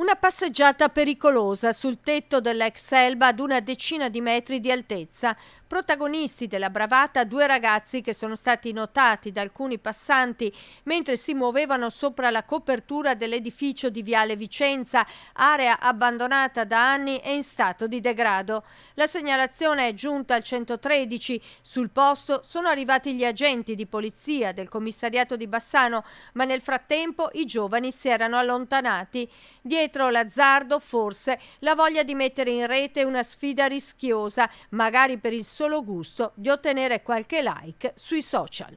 Una passeggiata pericolosa sul tetto dell'ex Elba ad una decina di metri di altezza. Protagonisti della bravata due ragazzi che sono stati notati da alcuni passanti mentre si muovevano sopra la copertura dell'edificio di Viale Vicenza, area abbandonata da anni e in stato di degrado. La segnalazione è giunta al 113. Sul posto sono arrivati gli agenti di polizia del commissariato di Bassano, ma nel frattempo i giovani si erano allontanati. Dietro dietro l'azzardo forse la voglia di mettere in rete una sfida rischiosa, magari per il solo gusto di ottenere qualche like sui social.